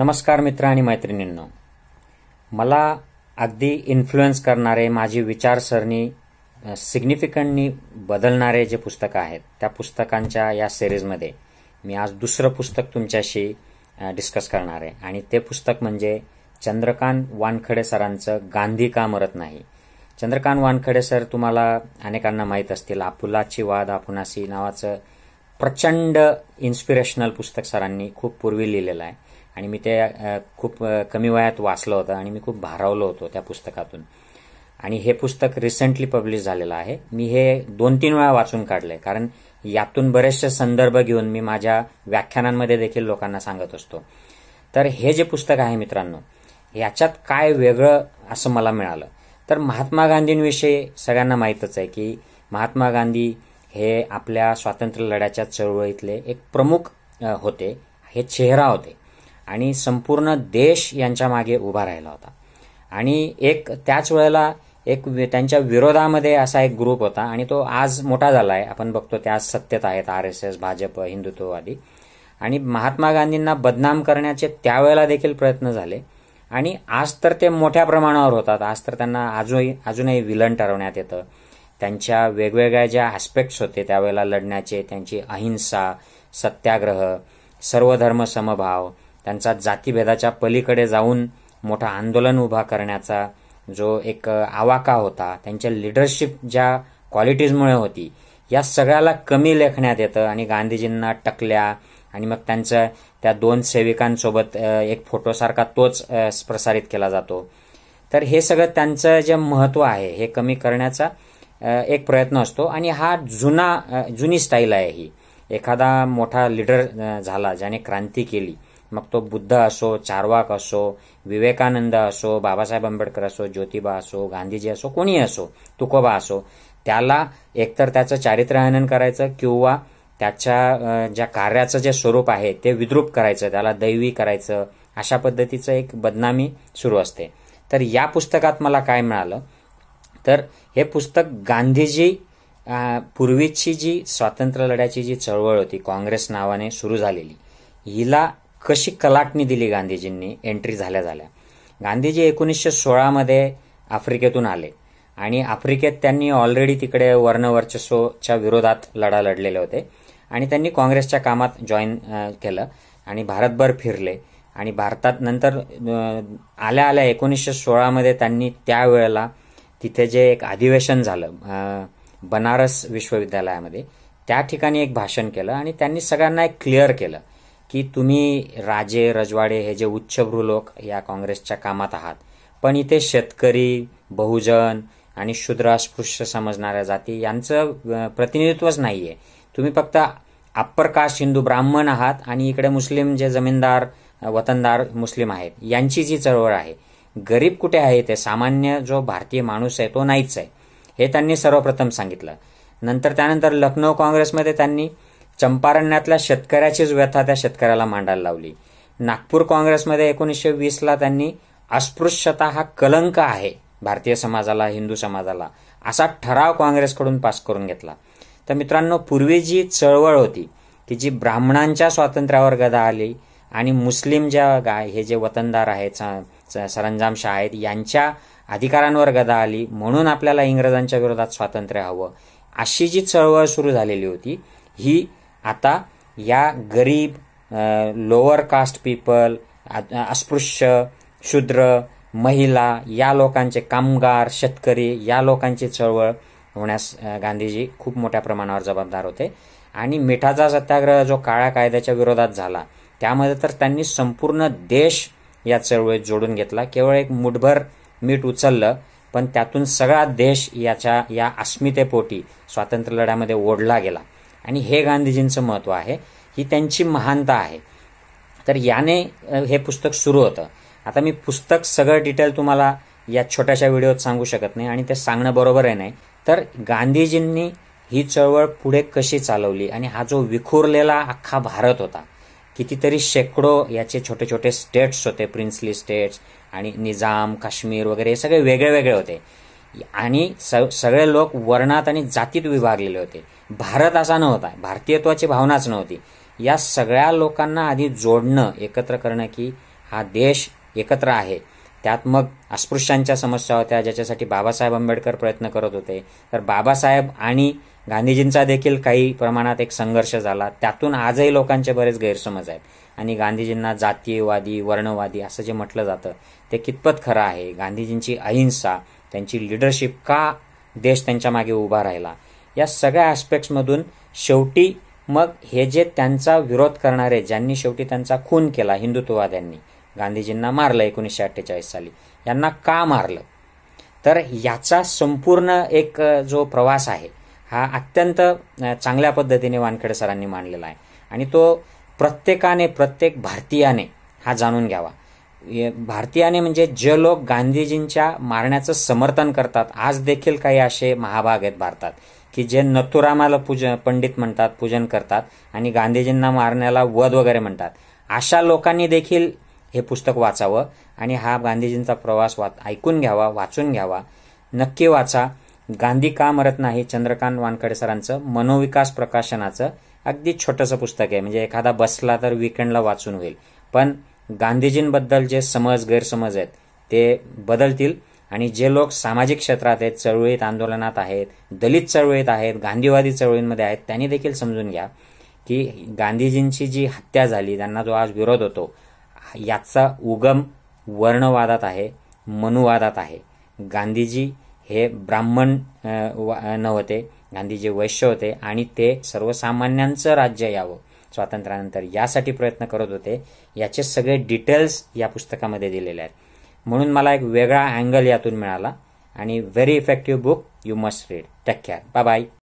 नमस्कार मित्र आणि मैत्रिणींनो मला अगदी इन्फ्लुएन्स करणारे माझी विचारसरणी सिग्निफिकंटनी बदलणारे जे पुस्तकं आहेत त्या पुस्तकांच्या या सिरीजमध्ये मी आज दुसरं पुस्तक तुमच्याशी डिस्कस करणार आहे आणि ते पुस्तक म्हणजे चंद्रकांत वानखडे सरांचं गांधी का मरत नाही चंद्रकांत वानखडे सर तुम्हाला अनेकांना माहीत असतील आपुलाची वाद आपुनासी नावाचं प्रचंड इन्स्पिरेशनल पुस्तक सरांनी खूप पूर्वी लिहिलेलं आहे आणि मी ते खूप कमी वयात वाचलं होतं आणि मी खूप भारावलो होतो त्या पुस्तकातून आणि हे पुस्तक रिसेंटली पब्लिश झालेलं आहे मी हे दोन तीन वेळा वाचून काढलंय कारण यातून बरेचसे संदर्भ घेऊन मी माझ्या व्याख्यानांमध्ये देखील लोकांना सांगत असतो तर हे जे पुस्तक आहे मित्रांनो याच्यात काय वेगळं असं मला मिळालं तर महात्मा गांधींविषयी सगळ्यांना माहीतच आहे की महात्मा गांधी हे आपल्या स्वातंत्र्य लढ्याच्या चळवळीतले एक प्रमुख होते हे चेहरा होते आणि संपूर्ण देश यांच्या मागे उभा राहिला होता आणि एक त्याच वेळेला एक त्यांच्या विरोधामध्ये असा एक ग्रुप होता आणि तो आज मोठा झाला आहे आपण बघतो त्या सत्तेत आहेत आर एस एस भाजप हिंदुत्ववादी आणि महात्मा गांधींना बदनाम करण्याचे त्यावेळेला देखील प्रयत्न झाले आणि आज तर ते मोठ्या प्रमाणावर होतात आज तर त्यांना अजूनही अजूनही विलन ठरवण्यात येतं त्यांच्या वेगवेगळ्या ज्या ॲस्पेक्ट्स होते त्यावेळेला लढण्याचे त्यांची अहिंसा सत्याग्रह सर्वधर्म समभाव त्यांचा जातीभेदाच्या पलीकडे जाऊन मोठं आंदोलन उभा करण्याचा जो एक आवाका होता त्यांच्या लिडरशिप ज्या क्वालिटीजमुळे होती या सगळ्याला कमी लेखण्यात येतं आणि गांधीजींना टकल्या आणि मग त्यांचं त्या दोन सेविकांसोबत एक फोटोसारखा तोच प्रसारित केला जातो तर हे सगळं त्यांचं जे महत्त्व आहे हे कमी करण्याचा एक प्रयत्न असतो आणि हा जुना जुनी स्टाईल आहे ही एखादा मोठा लिडर झाला ज्याने क्रांती केली मग तो बुद्ध असो चारवाक असो विवेकानंद असो बाबासाहेब आंबेडकर असो ज्योतिबा असो गांधीजी असो कोणी असो तुकोबा असो त्याला एकतर त्याचं चारित्र्यहनन करायचं किंवा त्याच्या ज्या कार्याचं जे स्वरूप आहे ते विद्रूप करायचं त्याला दैवी करायचं अशा पद्धतीचं एक बदनामी सुरू असते तर या पुस्तकात मला काय मिळालं तर हे पुस्तक गांधीजी पूर्वीची जी स्वातंत्र्य लढ्याची जी चळवळ होती काँग्रेस नावाने सुरू झालेली हिला कशी कलाटणी दिली गांधीजींनी एंट्री झाल्या झाल्या गांधीजी एकोणीसशे सोळामध्ये आफ्रिकेतून आले आणि आफ्रिकेत त्यांनी ऑलरेडी तिकडे वर्णवर्चस्वच्या विरोधात लढा लढलेले होते आणि त्यांनी काँग्रेसच्या कामात जॉईन केलं आणि भारतभर फिरले आणि भारतात नंतर आल्या आल्या एकोणीसशे सोळामध्ये त्यांनी त्यावेळेला तिथे जे एक अधिवेशन झालं बनारस विश्वविद्यालयामध्ये त्या ठिकाणी एक भाषण केलं आणि त्यांनी सगळ्यांना एक क्लिअर केलं की तुम्ही राजे रजवाडे हे जे उच्चभ्रू लोक या काँग्रेसच्या कामात आहात पण इथे शेतकरी बहुजन आणि शूद्र अस्पृश्य समजणाऱ्या जाती यांचं प्रतिनिधित्वच नाही आहे तुम्ही फक्त अप्पर कास्ट हिंदू ब्राह्मण आहात आणि इकडे मुस्लिम जे जमीनदार वतनदार मुस्लिम आहेत यांची जी चळवळ आहे गरीब कुठे आहे ते सामान्य जो भारतीय माणूस आहे तो नाहीच आहे हे त्यांनी सर्वप्रथम सांगितलं नंतर त्यानंतर लखनौ काँग्रेसमध्ये त्यांनी चंपारण्यातल्या शेतकऱ्याचीच व्यथा त्या शेतकऱ्याला मांडायला लावली नागपूर काँग्रेसमध्ये एकोणीसशे वीसला त्यांनी अस्पृश्यता हा कलंक आहे भारतीय समाजाला हिंदू समाजाला असा ठराव काँग्रेसकडून पास करून घेतला तर मित्रांनो पूर्वी जी चळवळ होती की जी ब्राह्मणांच्या स्वातंत्र्यावर गदा आली आणि मुस्लिम ज्या गाय हे जे वतनदार आहेत सरंजामशाह आहेत यांच्या अधिकारांवर गदा आली म्हणून आपल्याला इंग्रजांच्या विरोधात स्वातंत्र्य हवं अशी जी चळवळ सुरू झालेली होती ही आता या गरीब लोअर कास्ट पीपल अस्पृश्य शूद्र महिला या लोकांचे कामगार शेतकरी या लोकांची चळवळ होण्यास गांधीजी खूप मोठ्या प्रमाणावर जबाबदार होते आणि मिठाचा सत्याग्रह जो काळ्या कायद्याच्या विरोधात झाला त्यामध्ये तर त्यांनी संपूर्ण देश या चळवळीत जोडून घेतला केवळ एक मुठभर मीठ उचललं पण त्यातून सगळा देश याच्या या अस्मितेपोटी स्वातंत्र्य लढ्यामध्ये ओढला गेला आणि हे गांधीजींचं महत्त्व आहे ही त्यांची महानता आहे तर याने हे पुस्तक सुरू होतं आता मी पुस्तक सगळं डिटेल तुम्हाला या छोट्याशा व्हिडिओत सांगू शकत नाही आणि ते सांगणं बरोबर आहे नाही तर गांधीजींनी ही चळवळ पुढे कशी चालवली आणि हा जो विखुरलेला अख्खा भारत होता कितीतरी शेकडो याचे छोटे छोटे स्टेट्स होते प्रिन्सली स्टेट्स आणि निजाम काश्मीर वगैरे हे सगळे वेगळे वेगळे होते आणि स सगळे लोक वर्णात आणि जातीत विभागलेले होते भारत असा नव्हता भारतीयत्वाची भावनाच नव्हती या सगळ्या लोकांना आधी जोडणं एकत्र करणं की हा देश एकत्र आहे त्यात मग अस्पृश्यांच्या समस्या होत्या ज्याच्यासाठी बाबासाहेब आंबेडकर प्रयत्न करत होते तर बाबासाहेब आणि गांधीजींचा देखील काही प्रमाणात एक संघर्ष झाला त्यातून आजही लोकांचे बरेच गैरसमज आहेत आणि गांधीजींना जातीयवादी वर्णवादी असं जे म्हटलं जातं ते कितपत खरं आहे गांधीजींची अहिंसा त्यांची लिडरशिप का देश त्यांच्या मागे उभा राहिला या सगळ्या ॲस्पेक्ट्समधून शेवटी मग हे जे त्यांचा विरोध करणारे ज्यांनी शेवटी त्यांचा खून केला हिंदुत्ववाद्यांनी गांधीजींना मारलं एकोणीसशे अठ्ठेचाळीस साली यांना का मारलं तर याचा संपूर्ण एक जो प्रवास आहे हा अत्यंत चांगल्या पद्धतीने वानखेडे सरांनी मांडलेला आहे आणि तो प्रत्येकाने प्रत्येक भारतीयाने हा जाणून घ्यावा भारतीयाने म्हणजे जे लोक गांधीजींच्या मारण्याचं समर्थन करतात आज देखील काही असे महाभाग आहेत भारतात की जे नथुरामाला पूज पंडित म्हणतात पूजन करतात आणि गांधीजींना मारण्याला वध वगैरे म्हणतात अशा लोकांनी देखील हे पुस्तक वाचावं आणि हा गांधीजींचा प्रवास वा ऐकून घ्यावा वाचून घ्यावा नक्की वाचा गांधी का मरत नाही चंद्रकांत वानखडे सरांचं मनोविकास प्रकाशनाचं अगदी छोटंसं पुस्तक आहे म्हणजे एखादा बसला तर विकेंडला वाचून होईल पण गांधीजींबद्दल जे समज गैरसमज आहेत ते बदलतील आणि जे लोक सामाजिक क्षेत्रात आहेत चळवळीत आंदोलनात आहेत दलित चळवळीत आहेत गांधीवादी चळवळींमध्ये आहेत त्यांनी देखील समजून घ्या की गांधीजींची जी हत्या झाली त्यांना जो आज विरोध होतो याचा उगम वर्णवादात आहे मनुवादात आहे गांधीजी हे ब्राह्मण नव्हते गांधीजी वैश्य होते आणि ते सर्वसामान्यांचं राज्य यावं स्वातंत्र्यानंतर यासाठी प्रयत्न करत होते याचे सगळे डिटेल्स या पुस्तकामध्ये दिलेले आहेत म्हणून मला एक वेगळा अँगल यातून मिळाला आणि very effective book you must read take care bye bye